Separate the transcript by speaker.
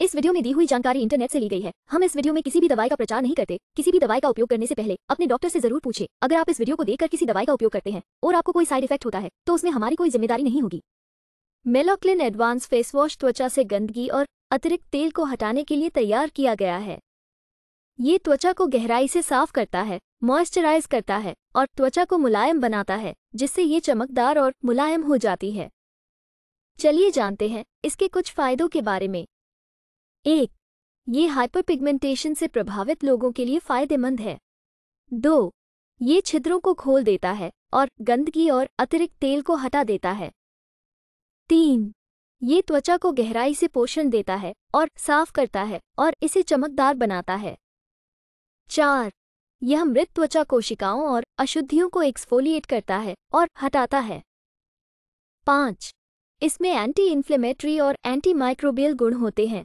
Speaker 1: इस वीडियो में दी हुई जानकारी इंटरनेट से ली गई है हम इस वीडियो में किसी भी दवाई का प्रचार नहीं करते किसी भी दवाई का उपयोग करने से पहले अपने डॉक्टर से जरूर पूछे अगर आप इस वीडियो को देखकर किसी दवाई का उपयोग करते हैं और आपको कोई साइड इफेक्ट होता है तो उसमें हमारी कोई जिम्मेदारी नहीं होगी मेलोक्लिन एडवांस फेस वॉश त्वचा से गंदगी और अतिरिक्त तेल को हटाने के लिए तैयार किया गया है ये त्वचा को गहराई से साफ करता है मॉइस्चराइज करता है और त्वचा को मुलायम बनाता है जिससे ये चमकदार और मुलायम हो जाती है चलिए जानते हैं इसके कुछ फायदों के बारे में एक ये हाइपरपिगमेंटेशन से प्रभावित लोगों के लिए फायदेमंद है दो ये छिद्रों को खोल देता है और गंदगी और अतिरिक्त तेल को हटा देता है तीन ये त्वचा को गहराई से पोषण देता है और साफ करता है और इसे चमकदार बनाता है चार यह मृत त्वचा कोशिकाओं और अशुद्धियों को एक्सफोलिएट करता है और हटाता है पाँच इसमें एंटी इन्फ्लेमेटरी और एंटी माइक्रोबियल गुण होते हैं